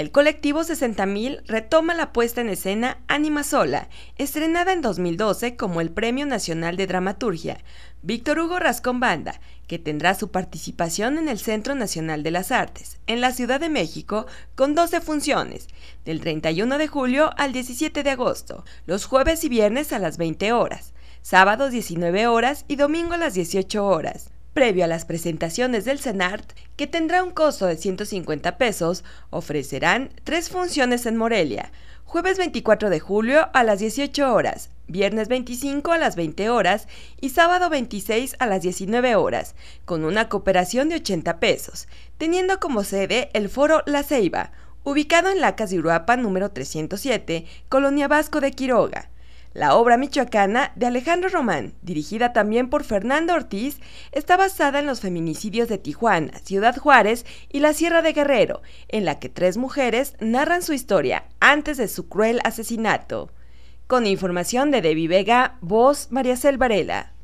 El colectivo 60.000 retoma la puesta en escena Anima Sola, estrenada en 2012 como el Premio Nacional de Dramaturgia, Víctor Hugo Rascón Banda, que tendrá su participación en el Centro Nacional de las Artes, en la Ciudad de México, con 12 funciones, del 31 de julio al 17 de agosto, los jueves y viernes a las 20 horas, sábados 19 horas y domingo a las 18 horas previo a las presentaciones del CENART, que tendrá un costo de 150 pesos, ofrecerán tres funciones en Morelia, jueves 24 de julio a las 18 horas, viernes 25 a las 20 horas y sábado 26 a las 19 horas, con una cooperación de 80 pesos, teniendo como sede el foro La Ceiba, ubicado en la Casiruapa número 307, Colonia Vasco de Quiroga. La obra michoacana de Alejandro Román, dirigida también por Fernando Ortiz, está basada en los feminicidios de Tijuana, Ciudad Juárez y la Sierra de Guerrero, en la que tres mujeres narran su historia antes de su cruel asesinato. Con información de Debbie Vega, voz María Selvarela.